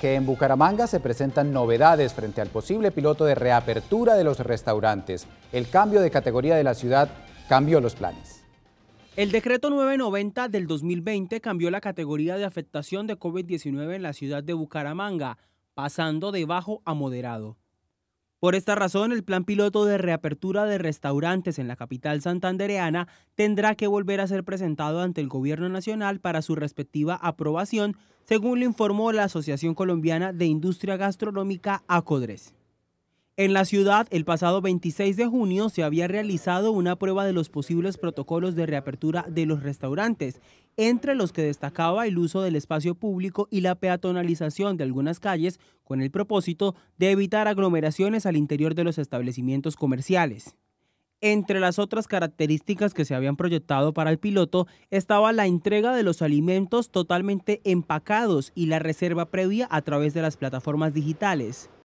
que en Bucaramanga se presentan novedades frente al posible piloto de reapertura de los restaurantes. El cambio de categoría de la ciudad cambió los planes. El decreto 990 del 2020 cambió la categoría de afectación de COVID-19 en la ciudad de Bucaramanga, pasando de bajo a moderado. Por esta razón, el plan piloto de reapertura de restaurantes en la capital santandereana tendrá que volver a ser presentado ante el Gobierno Nacional para su respectiva aprobación, según lo informó la Asociación Colombiana de Industria Gastronómica ACODRES. En la ciudad, el pasado 26 de junio se había realizado una prueba de los posibles protocolos de reapertura de los restaurantes, entre los que destacaba el uso del espacio público y la peatonalización de algunas calles con el propósito de evitar aglomeraciones al interior de los establecimientos comerciales. Entre las otras características que se habían proyectado para el piloto estaba la entrega de los alimentos totalmente empacados y la reserva previa a través de las plataformas digitales.